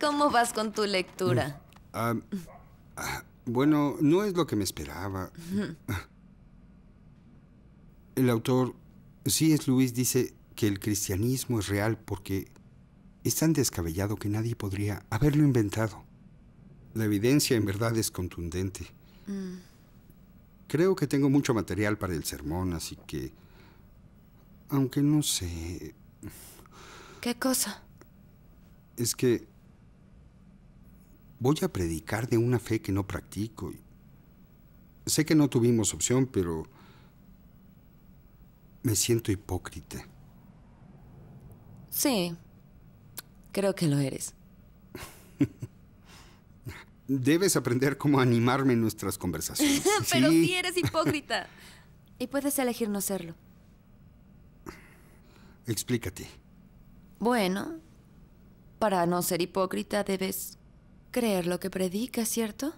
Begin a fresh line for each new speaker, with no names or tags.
¿Cómo vas con tu lectura? Ah,
ah, bueno, no es lo que me esperaba. El autor, sí es Luis, dice que el cristianismo es real porque es tan descabellado que nadie podría haberlo inventado. La evidencia en verdad es contundente. Mm. Creo que tengo mucho material para el sermón, así que aunque no sé.
¿Qué cosa?
Es que voy a predicar de una fe que no practico. Sé que no tuvimos opción, pero me siento hipócrita.
Sí, creo que lo eres.
Debes aprender cómo animarme en nuestras conversaciones.
pero sí. eres hipócrita. y puedes elegir no serlo.
Explícate.
Bueno,
para no ser hipócrita debes creer lo que predica, ¿cierto?